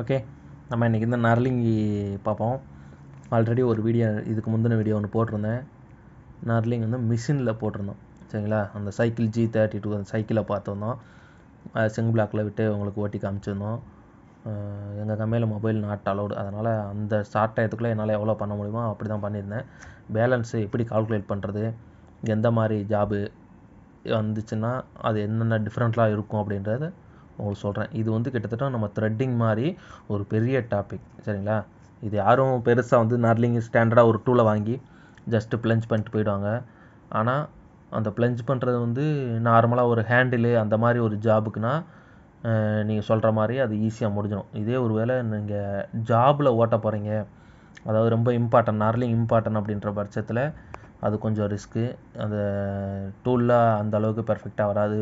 okay நம்ம இன்றைக்கி இந்த நர்லிங்கி பார்ப்போம் ஆல்ரெடி ஒரு வீடியோ இதுக்கு முந்தின வீடியோ ஒன்று போட்டிருந்தேன் நர்லிங் வந்து மிஷினில் போட்டிருந்தோம் சரிங்களா அந்த சைக்கிள் ஜி தேர்ட்டி டூ அந்த சைக்கிளை பார்த்துருந்தோம் சிங் பிளாக்கில் விட்டு உங்களுக்கு ஓட்டி காமிச்சிருந்தோம் எங்கள் கம்மியில் மொபைல் நாட் அலௌடு அதனால் அந்த ஷார்ட் டயத்துக்குள்ளே என்னால் எவ்வளோ பண்ண முடியுமோ அப்படி தான் பண்ணியிருந்தேன் பேலன்ஸு எப்படி கால்குலேட் பண்ணுறது எந்த மாதிரி ஜாபு வந்துச்சுன்னா அது என்னென்ன டிஃப்ரெண்ட்லாம் இருக்கும் அப்படின்றது உங்களுக்கு சொல்கிறேன் இது வந்து கிட்டத்தட்ட நம்ம த்ரெட்டிங் மாதிரி ஒரு பெரிய டாபிக் சரிங்களா இது யாரும் பெருசாக வந்து நர்லிங் ஸ்டாண்டர்டாக ஒரு டூலை வாங்கி ஜஸ்ட்டு ப்ளஞ்ச் பண்ணிட்டு போயிடுவாங்க ஆனால் அந்த பிளஞ்ச் பண்ணுறது வந்து நார்மலாக ஒரு ஹேண்டிலு அந்த மாதிரி ஒரு ஜாபுக்குன்னா நீங்கள் சொல்கிற மாதிரி அது ஈஸியாக முடிஞ்சிடும் இதே ஒரு வேளை நீங்கள் ஜாபில் ஓட்ட போகிறீங்க அதாவது ரொம்ப இம்பார்ட்டன்ட் நார்லிங் இம்பார்ட்டன் அப்படின்ற பட்சத்தில் அது கொஞ்சம் ரிஸ்க்கு அந்த டூல்லாம் அந்த அளவுக்கு பெர்ஃபெக்டாக வராது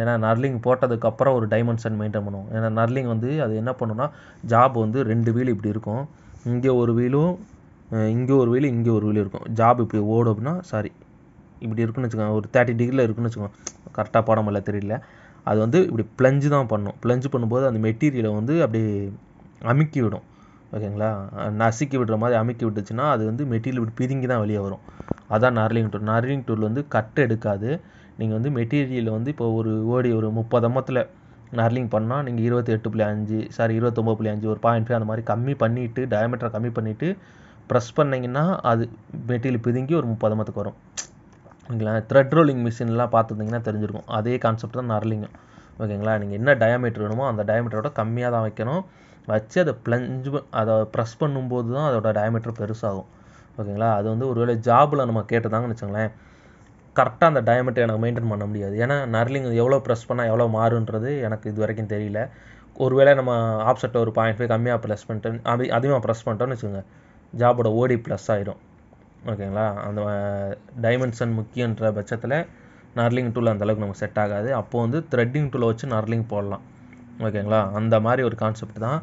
ஏன்னா நர்லிங் போட்டதுக்கப்புறம் ஒரு டைமென்ஷன் மெயின்டைன் பண்ணுவோம் ஏன்னா நர்லிங் வந்து அது என்ன பண்ணுன்னா ஜாப் வந்து ரெண்டு வீல் இப்படி இருக்கும் இங்கே ஒரு வீலும் இங்கே ஒரு வீல் இங்கே ஒரு வீல் இருக்கும் ஜாப் இப்படி ஓடும் அப்படின்னா சாரி இப்படி இருக்குன்னு வச்சுக்கோங்க ஒரு தேர்ட்டி டிகிரியில் இருக்குன்னு வச்சுக்கோங்க கரெக்டாக போட முடியல தெரியல அது வந்து இப்படி பிளஞ்சு தான் பண்ணும் பிளஞ்சு பண்ணும்போது அந்த மெட்டீரியலை வந்து அப்படி அமுக்கி விடும் ஓகேங்களா நசுக்கி விடுற மாதிரி அமுக்கி விட்டுச்சுன்னா அது வந்து மெட்டீரியல் இப்படி பிதுங்கி தான் வெளியே வரும் அதான் நர்லிங் டூல் நர்லிங் டூல் வந்து கட் எடுக்காது நீங்கள் வந்து மெட்டீரியல் வந்து இப்போ ஒரு ஓடி ஒரு முப்பது அம்மத்தில் நர்லிங் பண்ணால் நீங்கள் இருபத்தி எட்டு புள்ளி அஞ்சு சாரி இருபத்தொம்பது புள்ளி அஞ்சு ஒரு பாயிண்ட் ஃபைவ் அந்த மாதிரி கம்மி பண்ணிவிட்டு டயமீட்டரை கம்மி பண்ணிவிட்டு ப்ரெஸ் பண்ணிங்கன்னா அது மெட்டீரியல் பிதுங்கி ஒரு முப்பது அம்மத்துக்கு வரும் ஓகேங்களா த்ரெட் ரோலிங் மிஷின்லாம் பார்த்துருந்தீங்கன்னா தெரிஞ்சிருக்கும் அதே கான்செப்ட் தான் நர்லிங்கும் ஓகேங்களா நீங்கள் என்ன டயமீட்டர் வேணுமோ அந்த டயமீட்டரோட கம்மியாக தான் வைக்கணும் வச்சு அதை பிளஞ்ச் அதை ப்ரெஸ் பண்ணும்போது தான் அதோடய டயமீட்டர் பெருசாகும் ஓகேங்களா அது வந்து ஒருவேளை ஜாபில் நம்ம கேட்டதாங்கன்னு வச்சுங்களேன் கரெக்டாக அந்த டயமெட்டை எனக்கு மெயின்டைன் பண்ண முடியாது ஏன்னா நர்லிங் எவ்வளோ ப்ரெஸ் பண்ணால் எவ்வளோ மாறுன்றது எனக்கு இது வரைக்கும் தெரியல ஒருவேளை நம்ம ஆப்செட்டை ஒரு பாயிண்ட் ஃபைவ் கம்மியாக ப்ளஸ் பண்ணிட்டு அது அதிகமாக ப்ரெஸ் பண்ணிட்டோம்னு வச்சுக்கோங்க ஜாபோட ஓடி ப்ளஸ் ஆகிடும் ஓகேங்களா அந்த டைமென்ஷன் முக்கியன்ற பட்சத்தில் நர்லிங் டூல் அந்தளவுக்கு நமக்கு செட் ஆகாது அப்போது வந்து த்ரெட்டிங் டூலை வச்சு நர்லிங் போடலாம் ஓகேங்களா அந்த மாதிரி ஒரு கான்செப்ட் தான்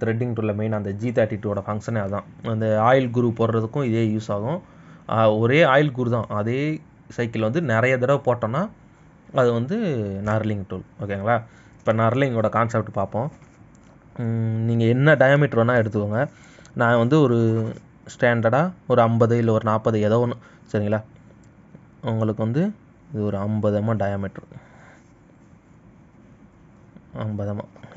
த்ரெட்டிங் டூலில் மெயின் அந்த ஜி தேர்ட்டி டூவோட ஃபங்க்ஷனே அதுதான் அந்த ஆயில் குரூப் போடுறதுக்கும் இதே யூஸ் ஆகும் ஒரே ஆயில் கூறு தான் அதே சைக்கிள் வந்து நிறைய தடவை போட்டோன்னா அது வந்து நர்லிங் டூல் ஓகேங்களா இப்போ நர்லிங்கோட கான்செப்ட் பார்ப்போம் நீங்கள் என்ன டயாமீட்ரு வேணால் எடுத்துக்கோங்க நான் வந்து ஒரு ஸ்டாண்டர்டாக ஒரு ஐம்பது இல்லை ஒரு நாற்பது ஏதோ ஒன்று சரிங்களா உங்களுக்கு வந்து இது ஒரு ஐம்பது எம்எம் ஐம்பதமாக ஐம்பது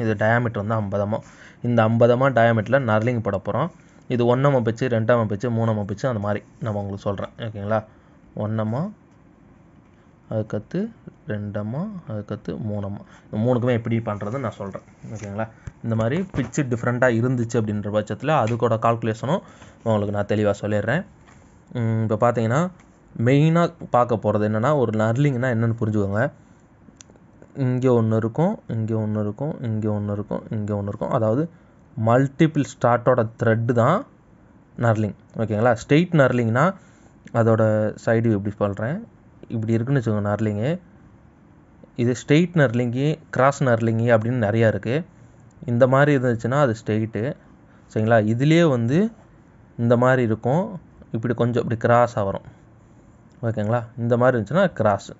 இது டயாமீட்டர் வந்து ஐம்பது இந்த ஐம்பது எம்எம் டயாமீட்டரில் நர்லிங் போட போகிறோம் இது ஒன்றாம் அமைப்பிச்சு ரெண்டாம் அமைப்பிச்சு மூணாம் அமைப்பிச்சு அந்த மாதிரி நான் உங்களுக்கு சொல்கிறேன் ஓகேங்களா ஒன்றமா அதுக்கத்து ரெண்டம்மா அதுக்கத்து மூணம்மா இந்த மூணுக்குமே எப்படி பண்ணுறதுன்னு நான் சொல்கிறேன் ஓகேங்களா இந்த மாதிரி பிச்சு டிஃப்ரெண்ட்டாக இருந்துச்சு அப்படின்ற பட்சத்தில் கூட கால்குலேஷனும் உங்களுக்கு நான் தெளிவாக சொல்லிடுறேன் இப்போ பார்த்தீங்கன்னா மெயினாக பார்க்க போகிறது என்னென்னா ஒரு நர்லிங்னா என்னென்னு புரிஞ்சுக்கோங்க இங்கே ஒன்று இருக்கும் இங்கே ஒன்று இருக்கும் இங்கே ஒன்று இருக்கும் இங்கே ஒன்று இருக்கும் அதாவது மல்டிபிள் ஸ்டார்ட்டோட த்ரெட்டு தான் நர்லிங் ஓகேங்களா ஸ்ட்ரெயிட் நர்லிங்னா அதோட சைடு இப்படி சொல்கிறேன் இப்படி இருக்குன்னு வச்சுக்கோங்க நர்லிங்கு இது ஸ்ட்ரெயிட் நர்லிங்கி கிராஸ் நர்லிங்கி அப்படின்னு நிறையா இருக்குது இந்த மாதிரி இருந்துச்சுன்னா அது ஸ்ட்ரெயிட்டு சரிங்களா இதுலேயே வந்து இந்த மாதிரி இருக்கும் இப்படி கொஞ்சம் இப்படி கிராஸ் ஆகிறோம் ஓகேங்களா இந்த மாதிரி இருந்துச்சுன்னா கிராஸ்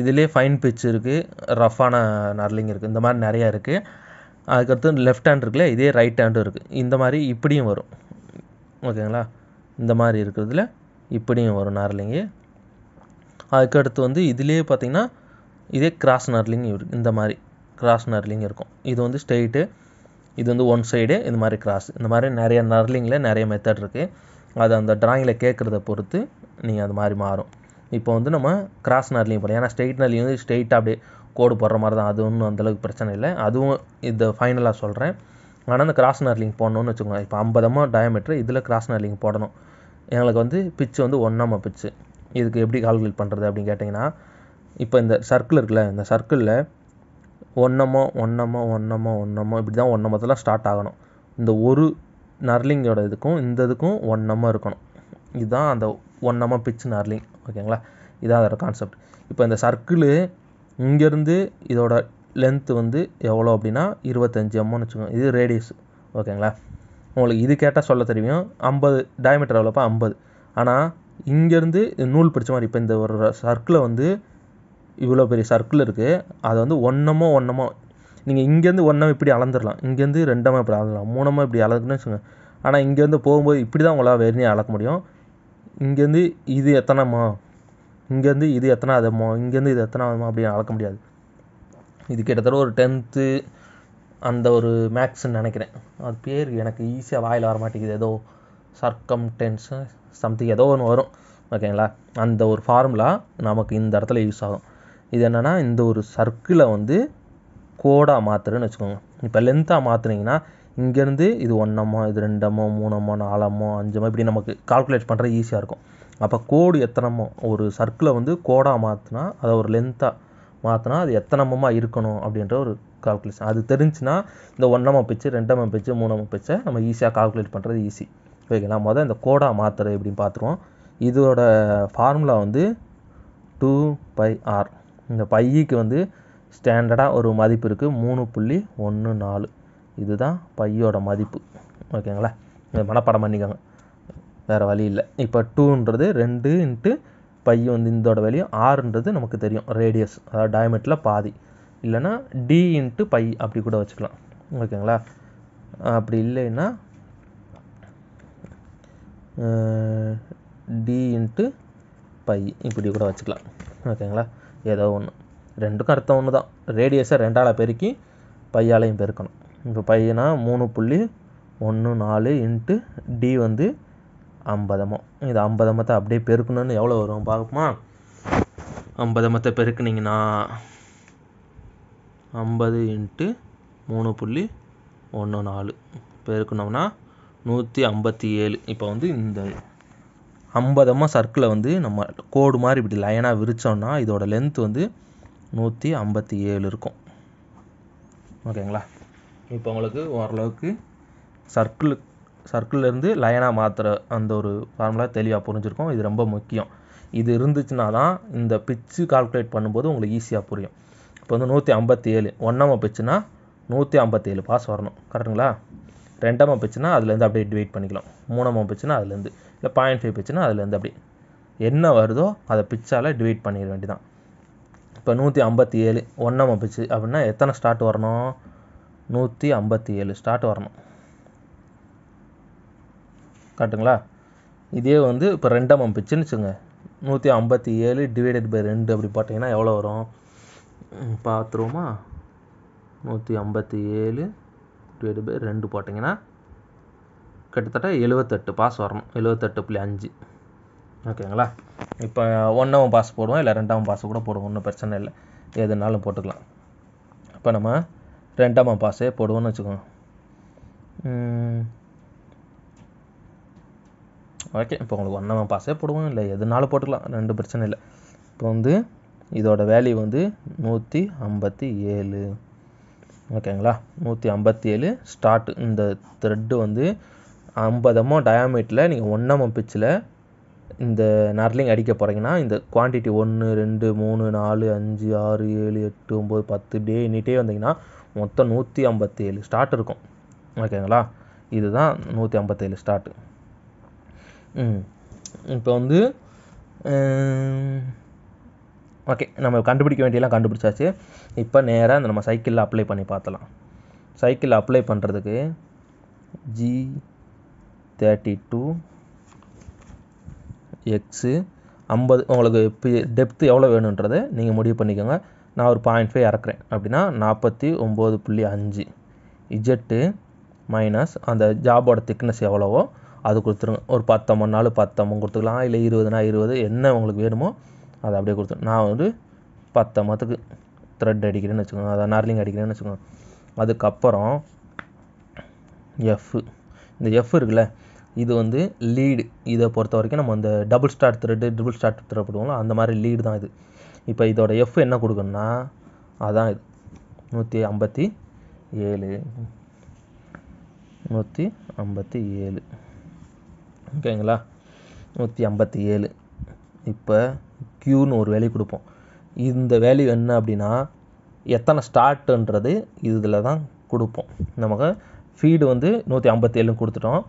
இதுலேயே ஃபைன் பிச் இருக்குது ரஃப்பான நர்லிங் இருக்குது இந்த மாதிரி நிறையா இருக்குது அதுக்கடுத்து லெஃப்ட் ஹேண்ட் இருக்குல்ல இதே ரைட் ஹேண்டும் இருக்குது இந்த மாதிரி இப்படியும் வரும் ஓகேங்களா இந்த மாதிரி இருக்கிறதுல இப்படியும் வரும் நார்லிங்கு அதுக்கடுத்து வந்து இதுலேயே பார்த்திங்கன்னா இதே கிராஸ் நர்லிங் இருக்குது இந்த மாதிரி கிராஸ் நர்லிங் இருக்கும் இது வந்து ஸ்ட்ரெயிட்டு இது வந்து ஒன் சைடு இந்த மாதிரி கிராஸ் இந்த மாதிரி நிறைய நர்லிங்கில் நிறைய மெத்தட் இருக்குது அது அந்த ட்ராயிங்கில் கேட்குறத பொறுத்து நீங்கள் அது மாதிரி மாறும் இப்போ வந்து நம்ம கிராஸ் நர்லிங் போகலாம் ஏன்னா ஸ்ட்ரெயிட் நர்லிங் வந்து ஸ்ட்ரெயிட்டாக அப்படியே கோடு போடுற மாதிரி தான் அது ஒன்றும் அந்தளவுக்கு பிரச்சனை இல்லை அதுவும் இதை ஃபைனலாக சொல்கிறேன் ஆனால் அந்த கிராஸ் நர்லிங் போடணும்னு வச்சுக்கோங்க இப்போ ஐம்பதமாக டயமீட்டர் இதில் கிராஸ் நர்லிங் போடணும் எங்களுக்கு வந்து பிச்சு வந்து ஒன்றாம பிச்சு இதுக்கு எப்படி கால்குலேட் பண்ணுறது அப்படின்னு கேட்டிங்கன்னா இப்போ இந்த சர்க்கிள் இருக்குல்ல இந்த சர்க்கிளில் ஒன்றமோ ஒன்றமோ ஒன்றமோ ஒன்றமோ இப்படி தான் ஒன்றமத்தில் ஸ்டார்ட் ஆகணும் இந்த ஒரு நர்லிங்கோட இதுக்கும் இந்த இதுக்கும் ஒன்றமாக இருக்கணும் இதுதான் அந்த ஒன்றமாக பிச்சு நர்லிங் ஓகேங்களா இதான் அதோடய கான்செப்ட் இப்போ இந்த சர்க்கிள் இங்கேருந்து இதோட லென்த்து வந்து எவ்வளோ அப்படின்னா இருபத்தஞ்சி எம்எம்னு வச்சுக்கோங்க இது ரேடியஸ் ஓகேங்களா உங்களுக்கு இது கேட்டால் சொல்ல தெரியும் ஐம்பது டயமீட்டர் எவ்வளோப்பா ஐம்பது ஆனால் இங்கேருந்து நூல் பிடிச்ச மாதிரி இப்போ இந்த ஒரு சர்க்கிளை வந்து இவ்வளோ பெரிய சர்க்கிள் இருக்குது அதை வந்து ஒன்றமோ ஒன்றமோ நீங்கள் இங்கேருந்து ஒன்றாம் இப்படி அளந்துடலாம் இங்கேருந்து ரெண்டமோ இப்படி அளந்துடலாம் மூணமாக இப்படி அளக்குன்னு வச்சுக்கோங்க ஆனால் இங்கேருந்து போகும்போது இப்படி தான் உங்களால் வெறுமையாக அளக்க முடியும் இங்கேருந்து இது எத்தனைமா இங்கேருந்து இது எத்தனை ஆகுமோ இங்கேருந்து இது எத்தனை ஆகுமோ அப்படின்னு அளக்க முடியாது இது கிட்டத்தட்ட ஒரு டென்த்து அந்த ஒரு மேக்ஸ்ன்னு நினைக்கிறேன் அது பேர் எனக்கு ஈஸியாக வாயில் வர மாட்டேங்குது ஏதோ சர்க்கம் டென்ஸு சம்திங் ஏதோ ஒன்று வரும் ஓகேங்களா அந்த ஒரு ஃபார்முலா நமக்கு இந்த இடத்துல யூஸ் ஆகும் இது என்னென்னா இந்த ஒரு சர்க்கிளை வந்து கோடாக மாற்றுறேன்னு வச்சுக்கோங்க இப்போ லென்த்தாக மாற்றுனீங்கன்னா இங்கேருந்து இது ஒன்றமோ இது ரெண்டமோ மூணமோ நாலமோ அஞ்சமோ இப்படி நமக்கு கால்குலேட் பண்ணுறது ஈஸியாக இருக்கும் அப்போ கோடு எத்தனைமோ ஒரு சர்க்கிளை வந்து கோடாக மாற்றினா அதை ஒரு லென்த்தாக மாற்றினா அது எத்தனமமாக இருக்கணும் அப்படின்ற ஒரு கால்குலேஷன் அது தெரிஞ்சுன்னா இந்த ஒன்றாம் பிச்சு ரெண்டாம் பிச்சு மூணாம் பிச்சை நம்ம ஈஸியாக கால்குலேட் பண்ணுறது ஈஸி ஓகேங்களா மொதல் இந்த கோடாக மாற்றுறது எப்படின்னு பார்த்துருவோம் இதோட ஃபார்முலா வந்து டூ பை ஆர் இந்த பையிக்கு e வந்து ஸ்டாண்டர்டாக ஒரு மதிப்பு இருக்குது மூணு புள்ளி ஒன்று நாலு இதுதான் பையோட மதிப்பு ஓகேங்களா இந்த மனப்பாடம் பண்ணிக்கோங்க வேறு வழி இல்லை இப்போ டூன்றது ரெண்டு இன்ட்டு பை வந்து இந்தோட வேலையும் ஆறுன்றது நமக்கு தெரியும் ரேடியஸ் அதாவது டயமெட்டில் பாதி இல்லைனா டி இன்ட்டு பை அப்படி கூட வச்சுக்கலாம் ஓகேங்களா அப்படி இல்லைன்னா டி இன்ட்டு பை இப்படி கூட வச்சுக்கலாம் ஓகேங்களா ஏதோ ஒன்று ரெண்டுக்கும் அர்த்தம் ஒன்று தான் ரேடியஸை ரெண்டால் பெருக்கி பையாலையும் பெருக்கணும் இப்போ பையனா மூணு புள்ளி ஒன்று நாலு இன்ட்டு டி வந்து ஐம்பதமோ இது ஐம்பது மத்தை அப்படியே பெருக்கணும்னு எவ்வளோ வரும் பார்ப்போமா ஐம்பது மத்தை பெருக்குனிங்கன்னா ஐம்பது இன்ட்டு மூணு புள்ளி ஒன்று நாலு பெருக்கணும்னா நூற்றி ஐம்பத்தி ஏழு இப்போ வந்து இந்த ஐம்பதமாக சர்க்கிளை வந்து நம்ம கோடு மாதிரி இப்படி லைனாக விரித்தோம்னா இதோட லென்த் வந்து நூற்றி ஐம்பத்தி ஏழு இருக்கும் ஓகேங்களா இப்போ உங்களுக்கு ஓரளவுக்கு சர்க்கிளுக்கு சர்க்கிள்லேருந்து லயனாக மாற்றுற அந்த ஒரு ஃபார்முலா தெளிவாக புரிஞ்சிருக்கும் இது ரொம்ப முக்கியம் இது இருந்துச்சுன்னா தான் இந்த பிச்சு கால்குலேட் பண்ணும்போது உங்களுக்கு ஈஸியாக புரியும் இப்போ வந்து நூற்றி ஐம்பத்தி ஏழு ஒன்றாம பிச்சுன்னா நூற்றி ஐம்பத்தேழு பாஸ் வரணும் கரெக்டுங்களா ரெண்டாம் பிச்சுன்னா அதுலேருந்து அப்படியே டிவைட் பண்ணிக்கலாம் மூணாம் பிச்சுன்னா அதுலேருந்து இல்லை பாயிண்ட் ஃபைவ் பிச்சுன்னா அதுலேருந்து அப்படி என்ன வருதோ அதை பிச்சால் டிவைட் பண்ணிட வேண்டியதான் இப்போ நூற்றி ஐம்பத்தி ஏழு ஒன்றாம் பிச்சு அப்படின்னா எத்தனை ஸ்டார்ட் வரணும் நூற்றி ஐம்பத்தி ஏழு ஸ்டார்ட் வரணும் காட்டுங்களா இதே வந்து இப்போ ரெண்டாம் அம் வச்சுங்க நூற்றி ஐம்பத்தி ஏழு டிவைடட் பை ரெண்டு அப்படி பார்த்தீங்கன்னா எவ்வளோ வரும் பார்த்துருவோமா நூற்றி ஐம்பத்தி ஏழு டிவைடட் பை ரெண்டு போட்டிங்கன்னா கிட்டத்தட்ட எழுபத்தெட்டு பாஸ் வரணும் எழுபத்தெட்டு புள்ளி அஞ்சு ஓகேங்களா இப்போ ஒன்றாவும் பாஸ் போடுவோம் இல்லை ரெண்டாம் பாஸ் கூட போடுவோம் ஒன்றும் பிரச்சனை இல்லை எதுனாலும் போட்டுக்கலாம் இப்போ நம்ம ரெண்டாம் பாஸே போடுவோம்னு வச்சுக்கோங்க ஓகே இப்போ உங்களுக்கு ஒன் நம்ம பாஸே போடுவோம் இல்லை எதுனாலும் போட்டுக்கலாம் ரெண்டு பிரச்சனை இல்லை இப்போ வந்து இதோட வேல்யூ வந்து நூற்றி ஐம்பத்தி ஏழு ஓகேங்களா நூற்றி ஐம்பத்தி ஏழு ஸ்டார்ட் இந்த த்ரெட்டு வந்து ஐம்பதமோ டயாமீட்டரில் நீங்கள் ஒன்றாம் பிச்சில் இந்த நர்லிங் அடிக்க போகிறீங்கன்னா இந்த குவான்டிட்டி ஒன்று ரெண்டு மூணு நாலு அஞ்சு ஆறு ஏழு எட்டு ஒம்பது பத்து டே நீட்டே வந்தீங்கன்னா மொத்தம் நூற்றி ஐம்பத்தி ஏழு ஸ்டார்ட் இருக்கும் ஓகேங்களா இதுதான் நூற்றி ஐம்பத்தேழு ஸ்டார்ட்டு இப்போ வந்து ஓகே நம்ம கண்டுபிடிக்க வேண்டியெல்லாம் கண்டுபிடிச்சாச்சு இப்போ நேராக நம்ம சைக்கிளில் அப்ளை பண்ணி பார்த்தலாம் சைக்கிள் அப்ளை பண்ணுறதுக்கு ஜி தேர்ட்டி டூ எக்ஸு ஐம்பது உங்களுக்கு இப்போ டெப்த்து எவ்வளோ வேணுன்றதை நீங்கள் முடிவு பண்ணிக்கோங்க நான் ஒரு பாயிண்ட் ஃபைவ் இறக்குறேன் அப்படின்னா நாற்பத்தி ஒம்பது புள்ளி அஞ்சு இஜெட்டு மைனஸ் அந்த ஜாபோட திக்னஸ் எவ்வளவோ அது கொடுத்துருங்க ஒரு பத்து அம்மன் நாள் பத்து அம்மன் கொடுத்துக்கலாம் இல்லை இருபதுனா இருபது என்ன உங்களுக்கு வேணுமோ அதை அப்படியே கொடுத்துருங்க நான் வந்து பத்து அம்மத்துக்கு த்ரெட் அடிக்கிறேன்னு வச்சுக்கோங்க அதை நார்லிங் அடிக்கிறேன்னு வச்சுக்கோங்க அதுக்கப்புறம் எஃப் இந்த எஃப் இருக்குல்ல இது வந்து லீடு இதை பொறுத்த வரைக்கும் நம்ம அந்த double start thread double start thread போடுவோம்ல அந்த மாதிரி லீடு தான் இது இப்போ இதோட எஃப் என்ன கொடுக்கணும்னா அதான் இது நூற்றி ஐம்பத்தி ஏழு நூற்றி ஐம்பத்தி ஏழு ஓகேங்களா நூற்றி ஐம்பத்தி ஏழு இப்போ க்யூன்னு ஒரு வேல்யூ கொடுப்போம் இந்த வேல்யூ என்ன அப்படின்னா எத்தனை ஸ்டார்ட்டுன்றது இதில் தான் கொடுப்போம் நமக்கு ஃபீடு வந்து நூற்றி ஐம்பத்தி ஏழு கொடுத்துட்டோம்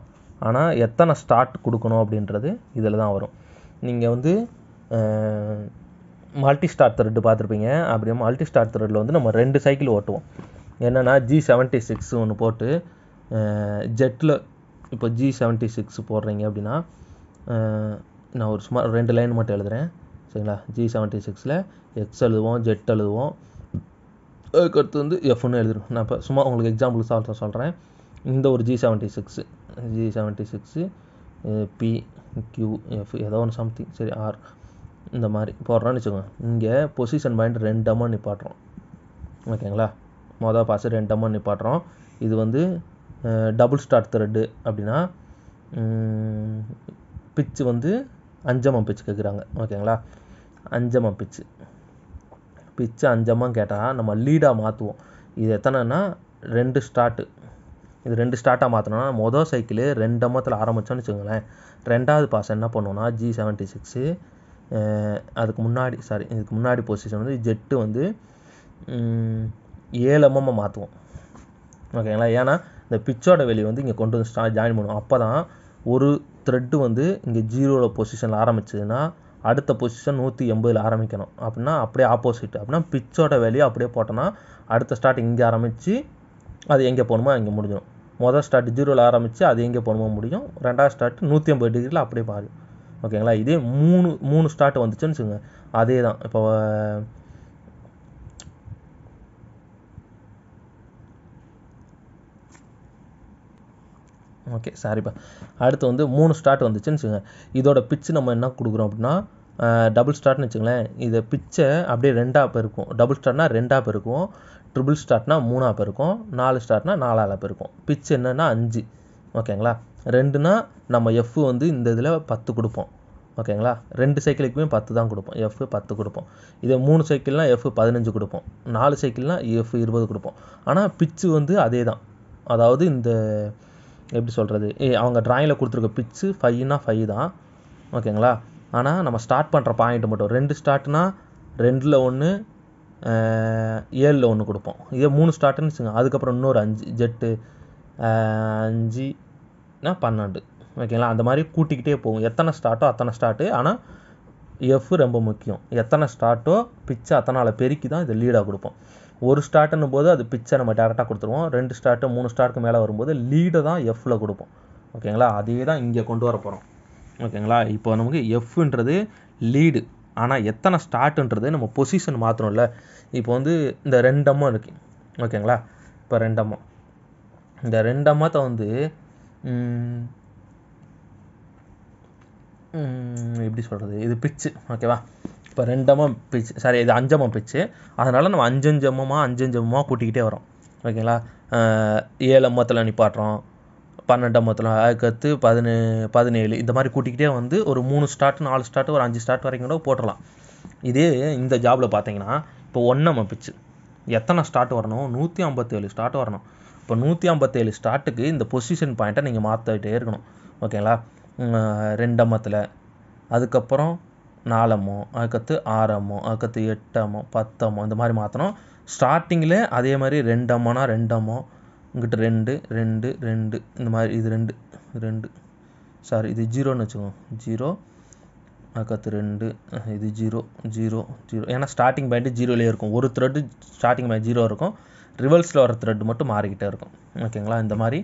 ஆனால் எத்தனை ஸ்டார்ட் கொடுக்கணும் அப்படின்றது இதில் தான் வரும் நீங்கள் வந்து மல்டி ஸ்டார் த்ரெட்டு பார்த்துருப்பீங்க அப்படியே மல்டி ஸ்டார் த்ரெட்டில் வந்து நம்ம ரெண்டு சைக்கிள் ஓட்டுவோம் என்னென்னா ஜி செவன்ட்டி சிக்ஸ் ஒன்று போட்டு ஜெட்டில் இப்போ ஜி செவன்ட்டி சிக்ஸ் போடுறீங்க அப்படின்னா நான் ஒரு சும்மா ரெண்டு லைன் மட்டும் எழுதுகிறேன் சரிங்களா ஜி செவன்ட்டி சிக்ஸில் எக்ஸ் எழுதுவோம் ஜெட் எழுதுவோம் அதுக்கடுத்து வந்து எஃப்னு எழுதுவோம் நான் இப்போ சும்மா உங்களுக்கு எக்ஸாம்பிள் சால்வ் சொல்கிறேன் இந்த ஒரு G seventy six G seventy six P Q F ஏதோ ஒன்று சம்திங் சரி ஆர் இந்த மாதிரி போடுறோன்னு வச்சுக்கோங்க இங்கே பொசிஷன் பாயிண்ட் ரெண்டு அம்மா நிப்பாட்டுறோம் ஓகேங்களா மொதல் பாசு ரெண்டு அம்மா நிப்பாட்டுறோம் இது வந்து டபுள் ஸ்டார்ட் த்ரெட்டு அப்படின்னா பிச்சு வந்து அஞ்சமம் பிச்சு கேட்குறாங்க ஓகேங்களா அஞ்சமம் பிச்சு பிச்சு அஞ்சமாக கேட்டால் நம்ம லீடாக மாற்றுவோம் இது எத்தனைன்னா ரெண்டு ஸ்டார்ட்டு இது ரெண்டு ஸ்டார்ட்டாக மாற்றினோன்னா மொதல் சைக்கிள் ரெண்டு அம்மத்தில் ஆரம்பித்தோன்னு வச்சுக்கோங்களேன் ரெண்டாவது பாஸ் என்ன பண்ணுவோம்னா ஜி செவன்ட்டி சிக்ஸு அதுக்கு முன்னாடி சாரி இதுக்கு முன்னாடி பொசிஷன் வந்து ஜெட்டு வந்து ஏழு எம்எம்மை மாற்றுவோம் ஓகேங்களா ஏன்னா இந்த பிச்சோட வெளியே வந்து இங்கே கொண்டு வந்து ஸ்டார்ட் ஜாயின் பண்ணுவோம் அப்போ தான் ஒரு த்ரெட்டு வந்து இங்கே ஜீரோவில் பொசிஷனில் ஆரம்பிச்சதுன்னா அடுத்த பொசிஷன் நூற்றி எண்பதில் ஆரம்பிக்கணும் அப்படின்னா அப்படியே ஆப்போசிட் அப்படின்னா பிச்சோட வேலையை அப்படியே போட்டோன்னா அடுத்த ஸ்டார்ட் இங்கே ஆரம்பித்து அது எங்கே போகணுமோ அங்கே முடிஞ்சிடும் மொதல் ஸ்டார்ட் ஜீரோவில் ஆரம்பித்து அது எங்கே போகணுமோ முடியும் ரெண்டாவது ஸ்டார்ட் நூற்றி ஐம்பது டிகிரியில் அப்படியே மாறும் ஓகேங்களா இதே மூணு மூணு ஸ்டார்ட் வந்துச்சுன்னு வச்சுக்கோங்க அதே தான் இப்போ ஓகே சாரிப்பா அடுத்து வந்து மூணு ஸ்டார்ட் வந்துச்சுன்னு வச்சுக்கோங்க இதோட பிச்சு நம்ம என்ன கொடுக்குறோம் அப்படின்னா டபுள் ஸ்டார்ட்னு வச்சுக்கோங்களேன் இதை பிச்சை அப்படியே ரெண்டாக பெருக்கும் டபுள் ஸ்டார்ட்னா ரெண்டாக பெருக்கும் ட்ரிபிள் ஸ்டார்ட்னா மூணாக பெருக்கும் நாலு ஸ்டார்ட்னா நாலாவில் பெருக்கும் பிச்சு என்னென்னா அஞ்சு ஓகேங்களா ரெண்டுனா நம்ம எஃப் வந்து இந்த இதில் பத்து கொடுப்போம் ஓகேங்களா ரெண்டு சைக்கிளுக்குமே பத்து தான் கொடுப்போம் எஃப் பத்து கொடுப்போம் இதே மூணு சைக்கிள்னா எஃப் பதினஞ்சு கொடுப்போம் நாலு சைக்கிள்னால் எஃப் இருபது கொடுப்போம் ஆனால் பிச்சு வந்து அதே தான் அதாவது இந்த எப்படி சொல்கிறது ஏ அவங்க ட்ராயிங்கில் கொடுத்துருக்க பிச்சு ஃபைவ்னா ஃபைவ் தான் ஓகேங்களா ஆனால் நம்ம ஸ்டார்ட் பண்ணுற பாயிண்ட் மட்டும் ரெண்டு ஸ்டார்ட்னா ரெண்டில் ஒன்று ஏழில் ஒன்று கொடுப்போம் இதே மூணு ஸ்டார்ட்னு வச்சுங்க அதுக்கப்புறம் இன்னொரு அஞ்சு ஜெட்டு அஞ்சுனா பன்னெண்டு ஓகேங்களா அந்த மாதிரி கூட்டிக்கிட்டே போகும் எத்தனை ஸ்டார்ட்டோ அத்தனை ஸ்டார்ட்டு ஆனால் எஃப் ரொம்ப முக்கியம் எத்தனை ஸ்டார்ட்டோ பிச்சு நாளை பெருக்கி தான் இதை லீடாக கொடுப்போம் ஒரு ஸ்டார்ட்னும் போது அது பிச்சை நம்ம டேரெக்டாக கொடுத்துருவோம் ரெண்டு ஸ்டார்ட்டு மூணு ஸ்டார்க்கு மேலே வரும்போது லீடை தான் எஃப்பில் கொடுப்போம் ஓகேங்களா அதே தான் இங்கே கொண்டு வர போகிறோம் ஓகேங்களா இப்போ நமக்கு எஃப்ன்றது லீடு ஆனால் எத்தனை ஸ்டார்ட்டுன்றது நம்ம பொசிஷன் மாற்றணும்ல இப்போ வந்து இந்த ரெண்டம்மா இருக்குது ஓகேங்களா இப்போ ரெண்டம்மா இந்த ரெண்டம்மாத்தை வந்து எப்படி சொல்கிறது இது பிச்சு ஓகேவா இப்போ ரெண்டமாக பிச்சு சாரி இது அஞ்சமாக பிச்சு அதனால் நம்ம அஞ்சஞ்சமமாக அஞ்சஞ்சமமாக கூட்டிக்கிட்டே வரோம் ஓகேங்களா ஏழு அம்மத்தில் நிப்பாட்டுறோம் பன்னெண்டு அம்மத்தில் அதுக்கடுத்து பதினே பதினேழு இந்த மாதிரி கூட்டிக்கிட்டே வந்து ஒரு மூணு ஸ்டார்ட் நாலு ஸ்டார்ட் ஒரு அஞ்சு ஸ்டார்ட் வரைக்கும் கூட போட்டுடலாம் இதே இந்த ஜாபில் பார்த்தீங்கன்னா இப்போ ஒன்றாம் பிச்சு எத்தனை ஸ்டார்ட் வரணும் நூற்றி ஐம்பத்தேழு ஸ்டார்ட் வரணும் இப்போ நூற்றி ஐம்பத்தேழு ஸ்டார்ட்டுக்கு இந்த பொசிஷன் பாயிண்ட்டை நீங்கள் மாற்றிட்டே இருக்கணும் ஓகேங்களா ரெண்டு அம்மத்தில் அதுக்கப்புறம் நாலமோ அதுக்கடுத்து ஆறமோ அதுக்கடுத்து எட்டமோ பத்தமோ இந்த மாதிரி மாற்றணும் ஸ்டார்டிங்கில் அதே மாதிரி ரெண்டமோனா ரெண்டமோ இங்கிட்ட ரெண்டு ரெண்டு ரெண்டு இந்த மாதிரி இது ரெண்டு ரெண்டு சாரி இது ஜீரோன்னு வச்சுக்கோங்க ஜீரோ அதுக்கடுத்து ரெண்டு இது ஜீரோ ஜீரோ ஜீரோ ஏன்னா ஸ்டார்டிங் பாயிண்ட்டு ஜீரோலேயே இருக்கும் ஒரு த்ரெட்டு ஸ்டார்டிங் பாயிண்ட் ஜீரோ இருக்கும் ரிவர்ஸில் வர த்ரெட் மட்டும் மாறிக்கிட்டே இருக்கும் ஓகேங்களா இந்த மாதிரி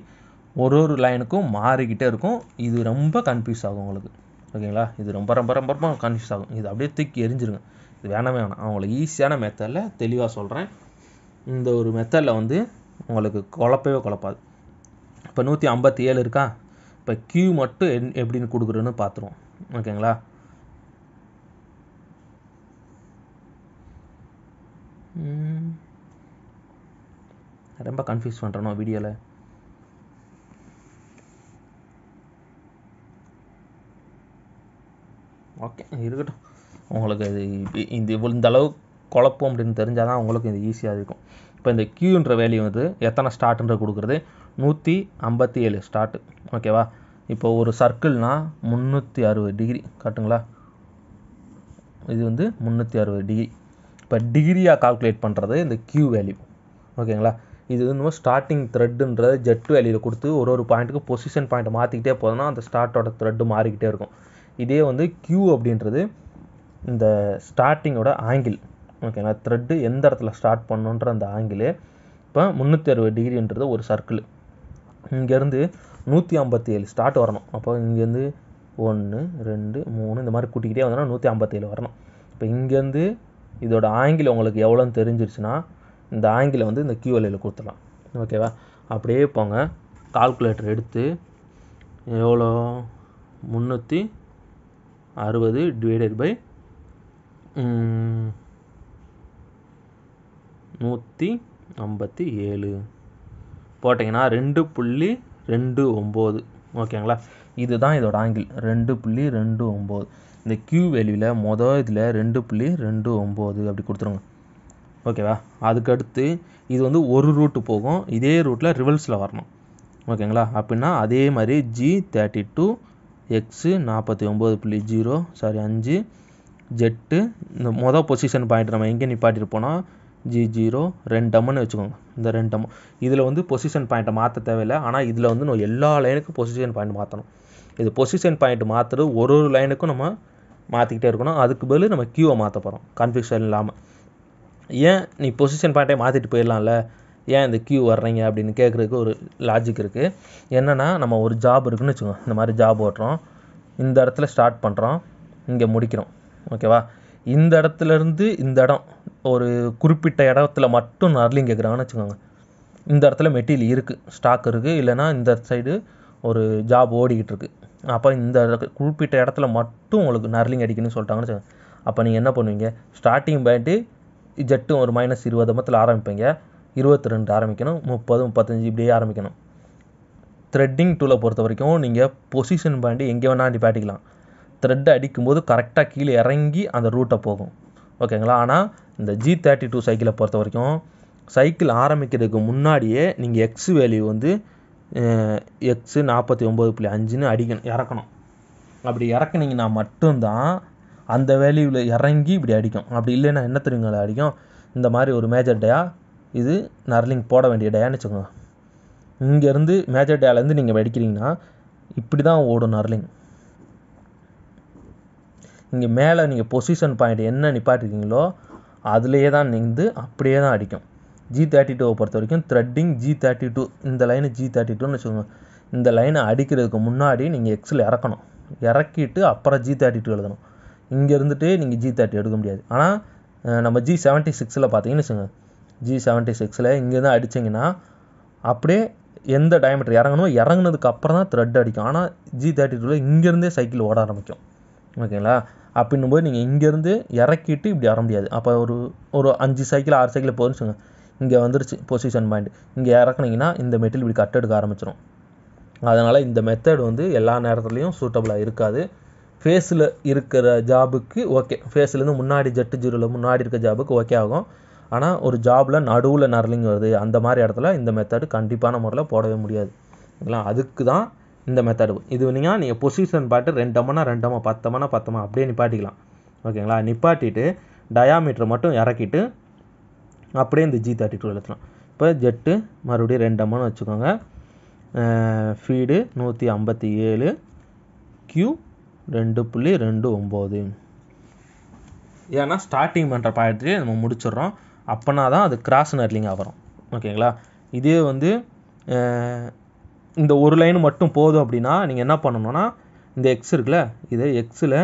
ஒரு ஒரு லைனுக்கும் மாறிக்கிட்டே இருக்கும் இது ரொம்ப கன்ஃபியூஸ் ஆகும் உங்களுக்கு ஓகேங்களா இது ரொம்ப ரொம்ப ரொம்ப ரொம்ப கன்ஃபியூஸ் ஆகும் இது அப்படியே தூக்கி எரிஞ்சிருங்க இது வேணாமே வேணாம் அவங்களுக்கு ஈஸியான மெத்தடில் தெளிவாக சொல்கிறேன் இந்த ஒரு மெத்தடில் வந்து உங்களுக்கு குழப்பவே குழப்பாது இப்போ நூற்றி ஐம்பத்தி ஏழு இருக்கா இப்போ கியூ மட்டும் என் எப்படின்னு கொடுக்குறேன்னு பார்த்துருவோம் ஓகேங்களா ரொம்ப கன்ஃபியூஸ் பண்ணுறணும் வீடியோவில் ஓகே இருக்கட்டும் உங்களுக்கு அது இந்த இந்த அளவு குழப்பம் அப்படின்னு தெரிஞ்சால் தான் உங்களுக்கு இது ஈஸியாக இருக்கும் இப்போ இந்த கியூன்ற வேல்யூ வந்து எத்தனை ஸ்டார்ட்ன்ற கொடுக்குறது நூற்றி ஐம்பத்தி ஏழு ஸ்டார்ட்டு ஓகேவா இப்போ ஒரு சர்க்கிள்னால் முந்நூற்றி அறுபது டிகிரி கரெக்டுங்களா இது வந்து முந்நூற்றி அறுபது டிகிரி இப்போ டிகிரியாக கால்குலேட் பண்ணுறது இந்த கியூ வேல்யூ ஓகேங்களா இது வந்து ஸ்டார்டிங் த்ரெட்டுன்றது ஜெட் வேல்யூவில் கொடுத்து ஒரு ஒரு பாயிண்ட்டுக்கு பொசிஷன் பாயிண்ட் மாற்றிக்கிட்டே போதுன்னா அந்த ஸ்டார்ட்டோட த்ரெட்டு மாறிக்கிட்டே இருக்கும் இதே வந்து கியூ அப்படின்றது இந்த ஸ்டார்டிங்கோட ஆங்கிள் ஓகேங்களா த்ரெட்டு எந்த இடத்துல ஸ்டார்ட் பண்ணுன்ற அந்த ஆங்கிள் இப்போ முந்நூற்றி அறுபது டிகிரின்றது ஒரு சர்க்கிள் இங்கேருந்து நூற்றி ஐம்பத்தி ஏழு ஸ்டார்ட் வரணும் அப்போ இங்கேருந்து ஒன்று ரெண்டு மூணு இந்த மாதிரி கூட்டிக்கிட்டே வந்தோம்னா நூற்றி ஐம்பத்தேழு வரணும் இப்போ இங்கேருந்து இதோட ஆங்கிள் உங்களுக்கு எவ்வளோன்னு தெரிஞ்சிருச்சுன்னா இந்த ஆங்கிளை வந்து இந்த கியூஎல்ஏல கொடுத்துடலாம் ஓகேவா அப்படியே போங்க கால்குலேட்டர் எடுத்து எவ்வளோ முந்நூற்றி அறுபது டிவைடட் பை நூற்றி ஐம்பத்தி ஏழு போட்டிங்கன்னா ரெண்டு புள்ளி ரெண்டு ஒம்பது ஓகேங்களா இதுதான் இதோட ஆங்கிள் ரெண்டு புள்ளி ரெண்டு ஒம்பது இந்த கியூ வேல்யூவில் மொதல் இதில் ரெண்டு புள்ளி ரெண்டு ஒம்பது அப்படி கொடுத்துருங்க ஓகேவா அதுக்கடுத்து இது வந்து ஒரு ரூட்டு போகும் இதே ரூட்டில் ரிவல்ஸில் வரணும் ஓகேங்களா அப்படின்னா அதே மாதிரி ஜி தேர்ட்டி டூ எக்ஸு நாற்பத்தி ஒம்பது புள்ளி ஜீரோ சாரி அஞ்சு ஜெட்டு இந்த மொதல் பொசிஷன் பாயிண்ட் நம்ம எங்கே நிப்பாட்டிருப்போம்னா ஜி ஜீரோ ரெண்டு வச்சுக்கோங்க இந்த ரெண்டு டம்மு இதில் வந்து பொசிஷன் பாயிண்ட்டை மாற்ற தேவையில்லை ஆனால் இதில் வந்து நம்ம எல்லா லைனுக்கும் பொசிஷன் பாயிண்ட் மாற்றணும் இது பொசிஷன் பாயிண்ட் மாற்றுறது ஒரு ஒரு லைனுக்கும் நம்ம மாற்றிக்கிட்டே இருக்கணும் அதுக்கு பதில் நம்ம கியூவை மாற்ற போகிறோம் கன்ஃபியூஷன் இல்லாமல் ஏன் நீ பொசிஷன் பாயிண்ட்டை மாற்றிட்டு போயிடலாம்ல ஏன் இந்த கியூ வர்றீங்க அப்படின்னு கேட்குறதுக்கு ஒரு லாஜிக் இருக்குது என்னென்னா நம்ம ஒரு ஜாப் இருக்குன்னு வச்சுக்கோங்க இந்த மாதிரி ஜாப் ஓட்டுறோம் இந்த இடத்துல ஸ்டார்ட் பண்ணுறோம் இங்கே முடிக்கிறோம் ஓகேவா இந்த இடத்துலேருந்து இந்த இடம் ஒரு குறிப்பிட்ட இடத்துல மட்டும் நர்லிங் கேட்குறாங்கன்னு வச்சுக்கோங்க இந்த இடத்துல மெட்டீரியல் இருக்குது ஸ்டாக் இருக்குது இல்லைனா இந்த சைடு ஒரு ஜாப் ஓடிக்கிட்டு இருக்குது அப்போ இந்த குறிப்பிட்ட இடத்துல மட்டும் உங்களுக்கு நர்லிங் அடிக்கணும்னு சொல்லிட்டாங்கன்னு வச்சுக்கோங்க அப்போ நீங்கள் என்ன பண்ணுவீங்க ஸ்டார்டிங் பாயிண்ட்டு ஜெட்டும் ஒரு மைனஸ் இருபது மத்தில் ஆரம்பிப்பீங்க இருபத்தி ரெண்டு ஆரம்பிக்கணும் முப்பது முப்பத்தஞ்சு இப்படியே ஆரம்பிக்கணும் த்ரெட்டிங் டூலை பொறுத்த வரைக்கும் நீங்கள் பொசிஷன் பாண்டி எங்கே வேணால் பாட்டிக்கலாம் த்ரெட் அடிக்கும்போது கரெக்டாக கீழே இறங்கி அந்த ரூட்டை போகும் ஓகேங்களா ஆனால் இந்த ஜி தேர்ட்டி டூ சைக்கிளை பொறுத்த வரைக்கும் சைக்கிள் ஆரம்பிக்கிறதுக்கு முன்னாடியே நீங்கள் எக்ஸ் வேல்யூ வந்து எக்ஸு நாற்பத்தி ஒம்பது புள்ளி அஞ்சுன்னு அடிக்கணும் இறக்கணும் அப்படி இறக்குனீங்கன்னா மட்டும்தான் அந்த வேல்யூவில் இறங்கி இப்படி அடிக்கும் அப்படி இல்லைன்னா என்ன தெரியுங்களா அடிக்கும் இந்த மாதிரி ஒரு மேஜர் டேயாக இது நர்லிங் போட வேண்டிய டேன்னு வச்சுக்கோங்க இங்கேருந்து மேஜர் டேலேருந்து நீங்கள் வெடிக்கிறீங்கன்னா இப்படி தான் ஓடும் நர்லிங் இங்கே மேலே நீங்கள் பொசிஷன் பாயிண்ட் என்ன நிப்பாட்டிருக்கீங்களோ அதுலேயே தான் நின்று அப்படியே தான் அடிக்கும் ஜி தேர்ட்டி டூவை பொறுத்த வரைக்கும் த்ரெட்டிங் ஜி தேர்ட்டி டூ இந்த லைனு ஜி தேர்ட்டி டூன்னு வச்சுக்கோங்க இந்த லைனை அடிக்கிறதுக்கு முன்னாடி நீங்கள் எக்ஸில் இறக்கணும் இறக்கிட்டு அப்புறம் ஜி தேர்ட்டி டூ எழுதணும் இங்கே இருந்துகிட்டே நீங்கள் ஜி தேர்ட்டி எடுக்க முடியாது ஆனால் நம்ம ஜி செவன்ட்டி சிக்ஸில் பார்த்தீங்கன்னு வச்சுக்கோங்க ஜி செவன்ட்டி சிக்ஸில் இங்கேருந்து அடிச்சிங்கன்னா அப்படியே எந்த டயமீட்டர் இறங்கணும் இறங்கினதுக்கு அப்புறம் தான் த்ரெட் அடிக்கும் ஆனால் ஜி தேர்ட்டி டூவில் இங்கேருந்தே சைக்கிள் ஓட ஆரம்பிக்கும் ஓகேங்களா அப்படின்னும் போது நீங்கள் இங்கேருந்து இறக்கிட்டு இப்படி வர முடியாது அப்போ ஒரு ஒரு அஞ்சு சைக்கிள் ஆறு சைக்கிள் போதுன்னு சொல்லுங்கள் இங்கே வந்துருச்சு பொசிஷன் பாயிண்ட் இங்கே இறக்குனீங்கன்னா இந்த மெட்டீரியல் இப்படி கட் எடுக்க ஆரம்பிச்சிடும் அதனால் இந்த மெத்தட் வந்து எல்லா நேரத்துலையும் சூட்டபுளாக இருக்காது ஃபேஸில் இருக்கிற ஜாபுக்கு ஓகே ஃபேஸ்லேருந்து முன்னாடி ஜெட்டு ஜீரோவில் முன்னாடி இருக்க ஜாபுக்கு ஓகே ஆகும் ஆனால் ஒரு ஜாபில் நடுவில் நர்லிங் வருது அந்த மாதிரி இடத்துல இந்த மெத்தடு கண்டிப்பான முறையில் போடவே முடியாது ஓகேங்களா அதுக்கு தான் இந்த மெத்தடு இது நீங்கள் நீங்கள் பொசிஷன் பாட்டு ரெண்டமனா ரெண்டமா பத்தமனா பத்தமா அப்படியே நிப்பாட்டிக்கலாம் ஓகேங்களா நிப்பாட்டிட்டு டயாமீட்டர் மட்டும் இறக்கிட்டு அப்படியே இந்த ஜி தேர்ட்டி டூ எழுத்தலாம் இப்போ ஜெட்டு மறுபடியும் ரெண்டமான்னு வச்சுக்கோங்க ஃபீடு நூற்றி ஐம்பத்தி ஏழு கியூ ரெண்டு புள்ளி ரெண்டு ஒம்பது ஏன்னா ஸ்டார்டிங் பண்ணுற பாயிண்ட்லேயே நம்ம முடிச்சிடுறோம் அப்போனா தான் அது கிராஸ் நர்லிங்காக வரும் ஓகேங்களா இதே வந்து இந்த ஒரு லைன் மட்டும் போதும் அப்படின்னா நீங்கள் என்ன பண்ணணும்னா இந்த எக்ஸ் இருக்குல்ல இது எக்ஸில்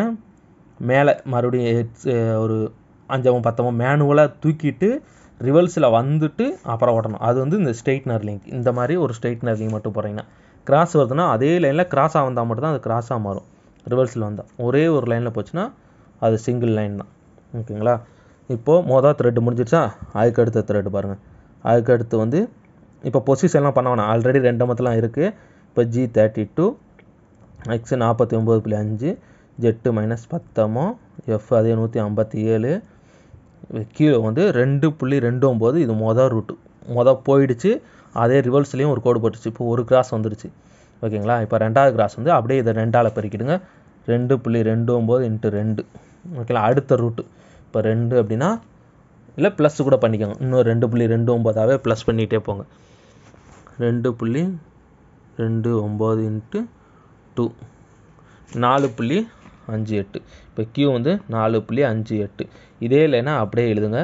மேலே மறுபடியும் எக்ஸ் ஒரு அஞ்சாவும் பத்தவும் மேனுவலாக தூக்கிட்டு ரிவர்ஸில் வந்துட்டு அப்புறம் ஓட்டணும் அது வந்து இந்த ஸ்ட்ரெயிட் நர்லிங் இந்த மாதிரி ஒரு ஸ்ட்ரெயிட் நர்லிங் மட்டும் போகிறீங்கன்னா கிராஸ் வருதுன்னா அதே லைனில் ஆக வந்தால் மட்டும் அது கிராஸாக மாறும் ரிவர்ஸில் வந்தால் ஒரே ஒரு லைனில் போச்சுன்னா அது சிங்கிள் லைன் தான் ஓகேங்களா இப்போது மொதல் த்ரெட் முடிஞ்சிருச்சா அதுக்கு அடுத்த த்ரெட் பாருங்கள் அதுக்கு அடுத்து வந்து இப்போ பொசிஷன்லாம் பண்ண வேணாம் ஆல்ரெடி ரெண்டு மத்தலாம் இருக்குது இப்போ ஜி தேர்ட்டி டூ எக்ஸ் நாற்பத்தி ஒம்பது புள்ளி அஞ்சு ஜெட்டு மைனஸ் பத்தமோ எஃப் அதே நூற்றி ஐம்பத்தி ஏழு கீழே வந்து ரெண்டு புள்ளி ரெண்டு ஒம்பது இது மொதல் ரூட்டு மொதல் போயிடுச்சு அதே ரிவர்ஸ்லேயும் ஒரு கோடு போட்டுச்சு இப்போ ஒரு கிராஸ் வந்துடுச்சு ஓகேங்களா இப்போ ரெண்டாவது கிராஸ் வந்து அப்படியே இதை ரெண்டால் பெருக்கிடுங்க ரெண்டு புள்ளி ரெண்டு ஒம்பது இன்ட்டு ரெண்டு ஓகேங்களா அடுத்த ரூட்டு இப்போ ரெண்டு அப்படின்னா இல்லை ப்ளஸ் கூட பண்ணிக்கோங்க இன்னும் ரெண்டு புள்ளி ரெண்டு ஒம்பதாகவே ப்ளஸ் பண்ணிகிட்டே போங்க ரெண்டு புள்ளி ரெண்டு ஒம்பது இன்ட்டு டூ நாலு புள்ளி அஞ்சு எட்டு இப்போ கியூ வந்து நாலு புள்ளி அஞ்சு எட்டு இதே லைனை அப்படியே எழுதுங்க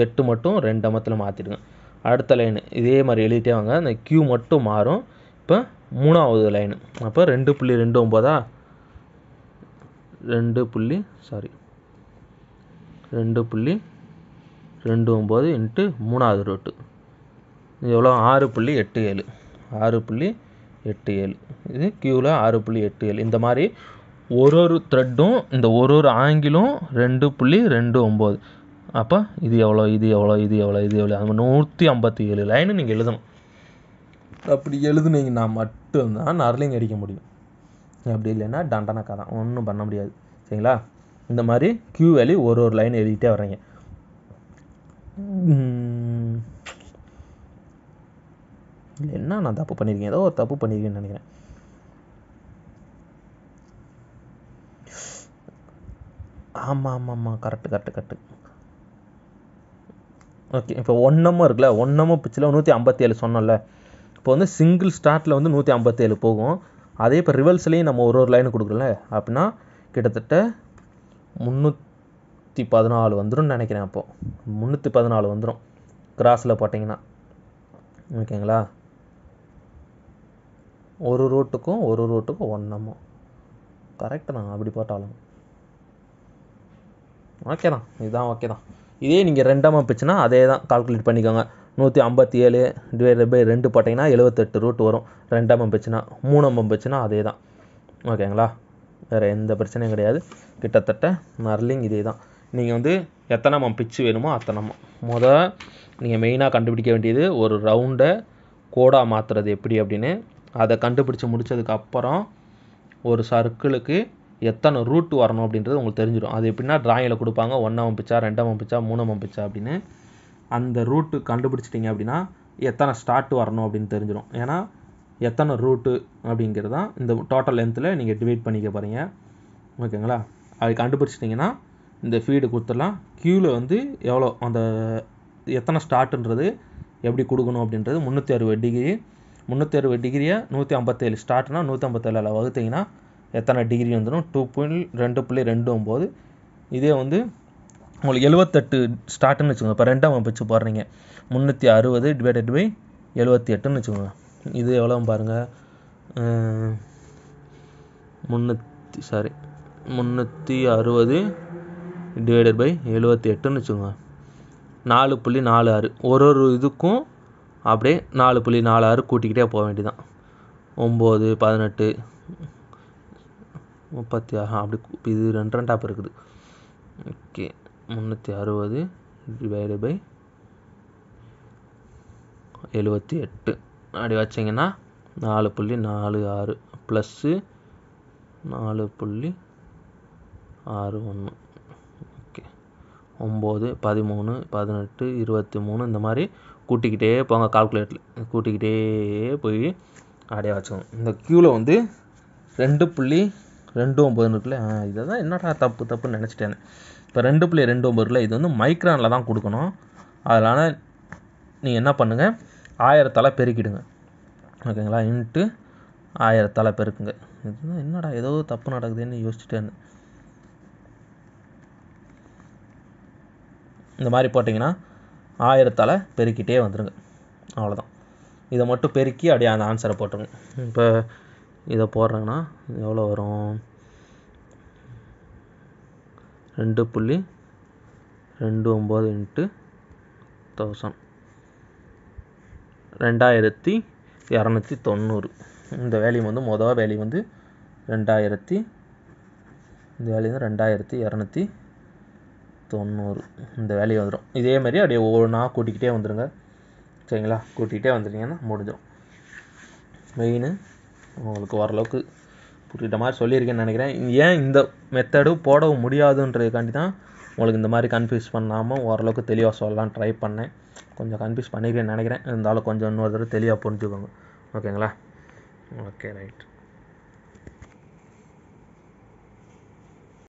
ஜெட்டு மட்டும் ரெண்டு அமத்தில் மாற்றிடுங்க அடுத்த லைனு இதே மாதிரி எழுதிட்டே வாங்க அந்த கியூ மட்டும் மாறும் இப்போ மூணாவது லைனு அப்போ ரெண்டு புள்ளி ரெண்டு ஒம்பதா ரெண்டு புள்ளி சாரி ரெண்டு புள்ளி ரெண்டு ஒம்பது இன்ட்டு மூணாவது ரூட்டு எவ்வளோ ஆறு புள்ளி எட்டு ஏழு ஆறு புள்ளி எட்டு ஏழு இது கியூவில் ஆறு புள்ளி எட்டு ஏழு இந்த மாதிரி ஒரு ஒரு த்ரெட்டும் இந்த ஒரு ஒரு ஆங்கிலும் ரெண்டு புள்ளி ரெண்டு ஒம்பது அப்போ இது எவ்வளோ இது எவ்வளோ இது எவ்வளோ இது எவ்வளோ அது நூற்றி ஐம்பத்தி ஏழு லைனு நீங்கள் எழுதணும் அப்படி எழுதுனீங்கன்னா மட்டும்தான் நரலிங் அடிக்க முடியும் அப்படி இல்லைன்னா டண்டனக்கா தான் ஒன்றும் பண்ண முடியாது சரிங்களா இந்த மாதிரி க்யூ வேல்யூ ஒரு ஒரு லைன் எழுதிட்டே வர்றீங்க என்ன நான் தப்பு பண்ணியிருக்கேன் ஏதோ ஒரு தப்பு பண்ணியிருக்கேன்னு நினைக்கிறேன் ஆமாம் ஆமாம் ஆமாம் கரெக்டு கரெக்டு கரெக்டு ஓகே இப்போ ஒன்னமும் இருக்குல்ல ஒன்னமும் பிச்சில் நூற்றி ஐம்பத்தி ஏழு சொன்னோம்ல இப்போ வந்து சிங்கிள் ஸ்டார்ட்டில் வந்து நூற்றி ஐம்பத்தேழு போகும் அதே இப்போ ரிவல்ஸ்லேயும் நம்ம ஒரு ஒரு லைன் கொடுக்குறோம்ல அப்படின்னா கிட்டத்தட்ட முந்நூற்றி பதினாலு வந்துடும் நினைக்கிறேன் அப்போது முந்நூற்றி பதினாலு வந்துடும் கிராஸில் போட்டிங்கன்னா ஓகேங்களா ஒரு ரூட்டுக்கும் ஒரு ரூட்டுக்கும் ஒன்றமும் கரெக்டு அப்படி போட்டாலும் ஓகே தான் இதுதான் ஓகே தான் இதே நீங்கள் ரெண்டாம் பிச்சுன்னா அதே தான் கால்குலேட் பண்ணிக்கோங்க நூற்றி ஐம்பத்தி ஏழு டிவைடட் பை ரெண்டு போட்டிங்கன்னா எழுபத்தெட்டு ரூட் வரும் ரெண்டாம் பம்புச்சுன்னா மூணாம் பம்புச்சுன்னா அதே தான் ஓகேங்களா வேறு எந்த பிரச்சனையும் கிடையாது கிட்டத்தட்ட நர்லிங் இதே தான் நீங்கள் வந்து எத்தனை மம் பிச்சு வேணுமோ அத்தனை மம் மொதல் நீங்கள் மெயினாக கண்டுபிடிக்க வேண்டியது ஒரு ரவுண்டை கோடாக மாற்றுறது எப்படி அப்படின்னு அதை கண்டுபிடிச்சி முடித்ததுக்கப்புறம் ஒரு சர்க்கிளுக்கு எத்தனை ரூட் வரணும் அப்படின்றது உங்களுக்கு தெரிஞ்சிடும் அது எப்படின்னா டிராயிங்கில் கொடுப்பாங்க ஒன்றாம் பிச்சா ரெண்டாம் பிச்சா மூணாம் பிச்சா அப்படின்னு அந்த ரூட்டு கண்டுபிடிச்சிட்டிங்க அப்படின்னா எத்தனை ஸ்டார்ட் வரணும் அப்படின்னு தெரிஞ்சிடும் ஏன்னா எத்தனை ரூட்டு அப்படிங்கிறது தான் இந்த டோட்டல் லென்த்தில் நீங்கள் டிவைட் பண்ணிக்க போகிறீங்க ஓகேங்களா அது கண்டுபிடிச்சிட்டிங்கன்னா இந்த ஃபீடு கொடுத்துடலாம் க்யூவில் வந்து எவ்வளோ அந்த எத்தனை ஸ்டார்ட்டுன்றது எப்படி கொடுக்கணும் அப்படின்றது முந்நூற்றி அறுபது டிகிரி முந்நூற்றி அறுபது டிகிரியை நூற்றி ஐம்பத்தேழு ஸ்டார்ட்னா நூற்றி ஐம்பத்தேழு வகுத்தீங்கன்னா எத்தனை டிகிரி வந்துடும் டூ புள்ளி ரெண்டு புள்ளி ரெண்டு ஒம்பது இதே வந்து உங்களுக்கு எழுபத்தெட்டு ஸ்டார்ட்டுன்னு வச்சுக்கோங்க இப்போ ரெண்டாம் வச்சு போடுறீங்க முந்நூற்றி அறுபது டிவைடட் பை எழுபத்தி எட்டுன்னு வச்சுக்கோங்க இது எவ்வளோன்னு பாருங்கள் முந்நூற்றி சாரி முந்நூற்றி அறுபது டிவைடட் பை எழுபத்தி எட்டுன்னு வச்சுக்கோங்க நாலு புள்ளி நாலு ஆறு ஒரு ஒரு இதுக்கும் அப்படியே நாலு புள்ளி நாலு ஆறு கூட்டிக்கிட்டே போக வேண்டியதான் ஒம்பது பதினெட்டு முப்பத்தி ஆஹா அப்படி இது ரெண்டு ரெண்டு டாப் இருக்குது ஓகே முந்நூற்றி அறுபது டிவைடு பை எழுபத்தி எட்டு அப்படி வச்சிங்கன்னா நாலு புள்ளி நாலு ஆறு ப்ளஸ்ஸு நாலு புள்ளி ஆறு ஒன்று ஓகே ஒம்பது பதிமூணு பதினெட்டு இருபத்தி மூணு இந்த மாதிரி கூட்டிக்கிட்டே போங்க கால்குலேட்டில் கூட்டிக்கிட்டே போய் அப்படியே வச்சுக்கணும் இந்த க்யூவில் வந்து ரெண்டு புள்ளி ரெண்டு ஒம்பதுன்னு இருக்குல்ல இதை தான் என்னடா தப்பு தப்புன்னு நினச்சிட்டேன் இப்போ ரெண்டு புள்ளி ரெண்டு ஒம்பது இருக்குல்ல இது வந்து மைக்ரானில் தான் கொடுக்கணும் அதனால் நீங்கள் என்ன பண்ணுங்கள் ஆயிரத்தால் பெருக்கிடுங்க ஓகேங்களா இன்ட்டு ஆயிரத்தால் பெருக்குங்க என்னடா ஏதோ தப்பு நடக்குதுன்னு யோசிச்சுட்டேன்னு இந்த மாதிரி போட்டிங்கன்னா ஆயிரத்தால் பெருக்கிட்டே வந்துடுங்க அவ்வளோதான் இதை மட்டும் பெருக்கி அப்படியே அந்த ஆன்சரை போட்டுருங்க இப்போ இதை போடுறேங்கன்னா எவ்வளோ வரும் ரெண்டு புள்ளி ரெண்டு ஒம்பது இன்ட்டு தௌசண்ட் ரெண்டாயிரத்தி இரநூத்தி தொண்ணூறு இந்த வேல்யூ வந்து மொதல் வேல்யூ வந்து ரெண்டாயிரத்தி இந்த வேல்யூ வந்து ரெண்டாயிரத்தி இரநூத்தி தொண்ணூறு இந்த வேல்யூ வந்துடும் இதே மாதிரி அப்படியே ஒவ்வொரு நாள் கூட்டிக்கிட்டே வந்துடுங்க சரிங்களா கூட்டிகிட்டே வந்துட்டீங்கன்னா முடிஞ்சிடும் மெயின்னு உங்களுக்கு ஓரளவுக்கு புரியிட்ட மாதிரி சொல்லியிருக்கேன்னு நினைக்கிறேன் ஏன் இந்த மெத்தடு போடவும் முடியாதுன்றதுக்காண்டி தான் உங்களுக்கு இந்த மாதிரி கன்ஃபியூஸ் பண்ணாமல் ஓரளவுக்கு தெளிவாக சொல்லலாம் ட்ரை பண்ணேன் கொஞ்சம் கன்ஃபியூஸ் பண்ணிக்கிறேன்னு நினைக்கிறேன் இருந்தாலும் கொஞ்சம் இன்னொரு தடவை தெளிவாக புரிஞ்சுக்கோங்க ஓகேங்களா ஓகே ரைட்